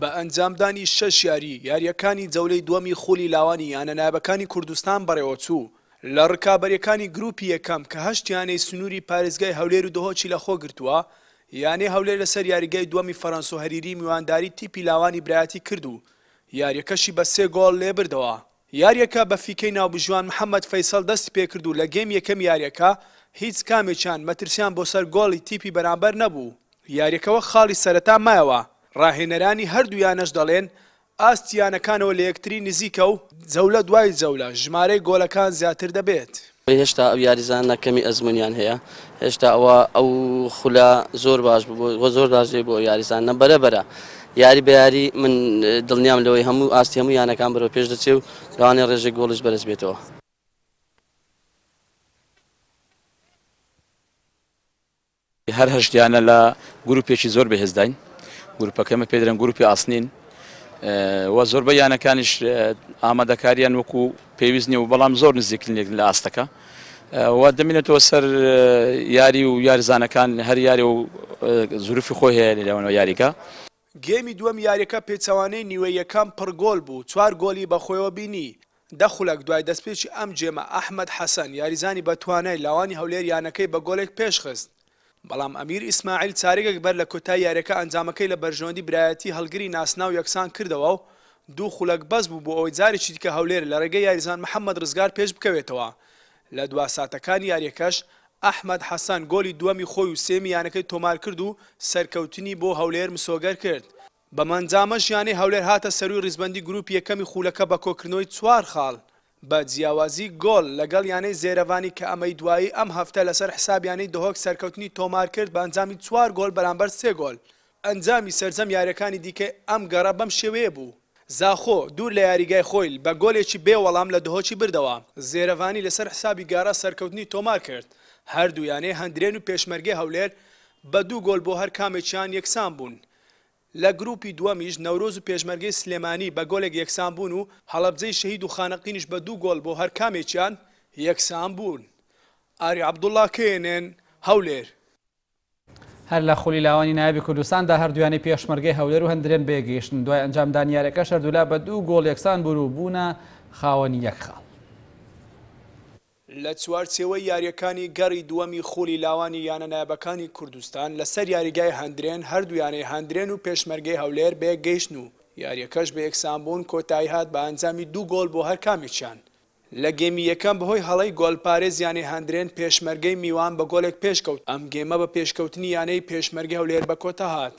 بە ئەنجامدانی شەش یاری یاریەکانی جەولەی دووەمی خولی لاوانی یانەنابەکانی کوردستان بەڕێوە چوو لە ڕکابەرەکانی گروپی یەکەم کە هەشتیانەی سنووری پارێزگای هەولێر و دهۆچی لەخۆ گرتووە یانەی هەولێر لەسەر یاریگەی دووەمی فەرەنسۆ هەریری میوانداری تیپی لاوانی برایەتی کردو یاریەکەشی بە سێ گۆڵ لێبردەوە یاریەکە بە فیکەی ناوبژوان محەممەد فەیسەڵ دەست پێکرد و لە گەیم یەکەم یاریەکە هیچ کامێکیان مەترسیان بۆ سەر گۆڵی تیپی بەرامبەر نەبوو یاریەکەەوە خاڵی سەرەتا مایەوە ڕاهێنەرانی هەردوویانەش دەڵێن ئاستیانەکانەوە لە یەکتری نزیکە و جەولە دوای جەولە ژمارەی گۆلەکان زیاتر دەبێت. هێشتا ئەو یاریزان نەکەمی ئەزمونیان هەیە هێشتا ئەوە ئەو خولا زۆر باش بۆ زۆر باشێ بۆ یاریزان نە بەرەبەرە یاری بەیاری من دڵنیام لەوەی هەموو ئاستی هەموو یانەکان بەرەوە پێش دەچێ و لاانێ ڕێژێک گۆڵش بەرز بێتەوە. هەر هەشتیانە لە گروپێکی زۆر بەهێزداین گروپەکەمە پێدرن گروپی ئاسنین وە زۆربە یانەکانیش ئامادەکاریان وەکو پێویست نیە و بەڵام زۆر نزیکردێک لە ئاستەکە وا دەمێنێتەوە سەر یاری و یارزانەکان هەر یاری و زروفی خۆی هەیە لەلەوەنەوە یاریکە. گێمی دووەم یاریەکە پێچەوانەی نیوەیەکان پڕگۆل بوو چوار گۆلی بەخۆیەوە بینی دەخولک دوای دەستپێکی ئەم جێمە ئەحمد حەسەن یاریزانی بەتوانای لاوانی هەولێریانەکەی بە گۆلێک پێشخست بەڵام ئەمیر ئیسماعیل چارێکێک بەر لە کۆتای یاریەکە ئەنجامەکەی لە بەرژۆندی برایەتی هەلگری ناسناو یەکسان کردەوە و دوو خولەک بەس بوو بۆ ئەوەی جارێکی دیکە هەولێر لە ڕێگەی یاریزان محەممەد ڕزگار پێش بکەوێتەوە لە دوا ساتەکانی یاریەکەش ئەحمد حەسان گۆلی دووەمی خۆی و سێمی یانەکەی تۆمار کرد و سەرکەوتنی بۆ هەولێر مسۆگەر کرد بەمەنجامە ژیانی هەولێر هاتە سەروی ڕزبندی گروپی یەکەمی خولەکە بە کۆکردنەوەی چوار خاڵ بە جیاوازی گۆل لەگەڵ یانەی زێرەوانی کە ئەمەی دوایی ئەم هەفتە لەسەر حسابیانەی دهۆک سەرکەوتنی تۆمار کرد بە ئەنجامی چوار گۆل بەرامبەر سێ گۆل ئەنجامی سەرجەم یاریەکانی دیکە ئەم گەڕە بەم شێوەیە بوو زاخۆ دوور لە یاریگای خۆیل بە گۆلێکی بێوەڵام لە دهۆکی بردەوە زێرەوانی لەسەر حسابی گارە سەرکەوتنی تۆمار کرد هەردوویانەی هەندرێن و پێشمەرگی هەولێر بە دوو گۆل بۆ هەر کامێکیان یەکسان بوون لە گروپی دووەمیش نەورۆز و پێشمەرگەی سلێمانی بە گۆلێک یەکسان بوون و هەڵەبجەی شەهید و خانەقینش بە دوو گۆڵ بۆ هەر کامێکیان یەکسان بوون ئاری عبدوڵلا کێنێن هەولێر هەر لە خولی لاوانی نابی کوردستاندا هەردویانی پێشمەرگەی هەولێر و هەندرێن بێگەیشتن دوای ئەنجام دانیارەکە شەردولا بە دوو گۆڵ یەکسان بوو و بوونە خاوەنی یەکخاڵ لە چوارچێوەی یاریەکانی گەڕی دووەمی خولی لاوانی یانەنایبەکانی کوردستان لەسەر یاریگای هەندرێن هەردوویانەی هەندرێن و پێشمەرگەی هەولێر بێگەیشت و یاریەکەش بە یەکسانبوون کۆتایی هاات بە ئەنجامی دوو گۆل بۆ هەرکامیچیان لە گێمی یەکەم بەهۆی هەڵی گۆلپارێز یانی هەندرێن پێشمەرگەی میوان بە گۆلێک پێشکەوت ئەم گێمە بە پێشکەوتنی یانەی پێشمەرگە هەولێر بە کۆتە هاات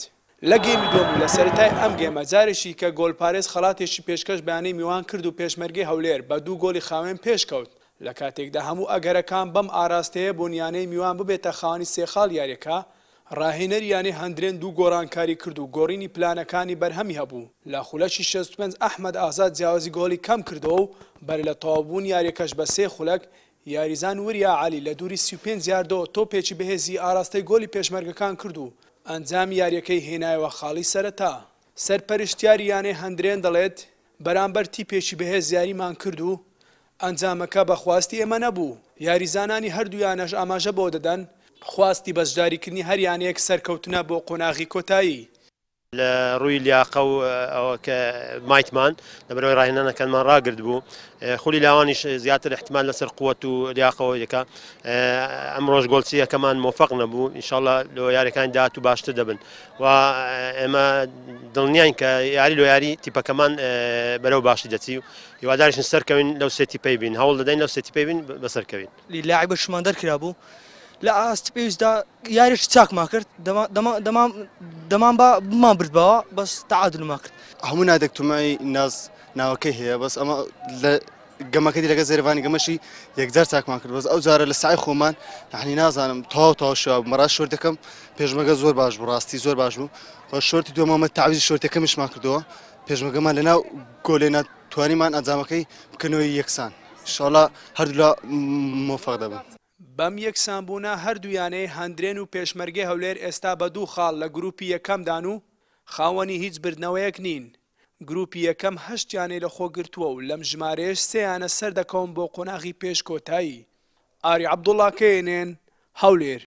لە گەیمی دۆم لە سەرای ئەم گێمە جارێکی کە گۆلپارێز خڵاتێکی پێشکەش بەیانەی میوان کرد و پێشمەرگی هەولێر بە دوو گۆلی خاوێن پێشکەوت لە کاتێکدا هەموو ئەگەرەکان بەم ئاراستەیە بۆنیانەی میوان ببێتە خانی سێخاڵ یاریەکە ڕاهێنەریانی هەندرێن دوو گۆڕانکاری کرد و گۆڕینی پلانەکانی بەرهەمی هەبوو لە خولەکی 65 ئەحمد ئازاد جیاوازی گۆڵی کەم کردەوە و بەر لە تەوابوون یاریەکەش بە سێ خولەک یاریزان وریا علی لە دووری سیپێن زیاردەوە تۆپێکی بەهێزی ئاراستەی گۆلی پێشمەرگەکان کرد و ئەنجام یاریەکەی هێنایەوە خاڵی سەرەتا سەرپەرشتیاریانەی هەندرێن دەڵێت بەرامبەر تیپێکی بەهێز یاریمان کرد و ئەنجامەکە بەخواستی ئێمە نەبوو یاریزانانی هەردوویانەش ئاماژە بۆ دەدەن خواستی بەشداریکردنی هەریانەیەک سەرکەوتنە بۆ قۆناغی کۆتایی لە ڕووی لیاقە و کە مایتمان لەبەرەوەی ڕاهێنانەکەمان ڕاگرد بوو خولی لاوانیش زیاتر احتمال لەسەر قووەت و لیاقەوەیەکە ئەم ڕۆژ گۆلچیەکەمان مۆفق نەبوو ئینشاءڵە لۆ یاریەکان داات و باشتر دەبن و ئێمە دڵنیان کە یاری لۆ یاری تیپەکەمان بەرەو باشی دەچی و هیوادارشن سەرکەوین لەو سێتی پێی بین هەوڵ دەدەین لەو سێتی پێی بین بەسەرکەوین لاعی بە شمان دەرکرا بوو. لە ئاست پێویستدا یاریش چاکما کرد دەمان با بمان بردبەوە بەس تعادلما کرد هەموو نادەکتتومای ناز ناوەکەی هەیە بەس ئەمە لە گەمەکەی لەگە زێرەوانی گەمەشی یەکجار چاکمان کرد بەس ئەو جارە لە سای خۆمان هەنی نازانم تاو تاو شو مەڕاست شۆر دەکەم پێشمەگە زۆر باش بوو ڕاستی زۆر باش بوو بە شۆرتی دومەمە تاویزی شۆرتەکەمیشمان کردەوە پێشمەگەمان لەناو گۆلێنە توانیمان ئەنجامەکەی بکەنەوەی یەکسان شڵا هەردوو لە مۆفەق دەبن. بەم یەکسانبوونا هەردوویانەی هەندرێن و پێشمەرگی هەولێر ئێستا بە دوو خاڵ لە گروپی یەکەمدان و خاوەنی هیچ بردنەوەیەک نین گروپی یەکەم هەشتیانەی لە خۆگرتووە و لەم ژمارەیەش سێیانە سەردەکەون بۆ قۆناغی پێشکۆتایی ئاری عەبدوڵاکەێنێن هەولێر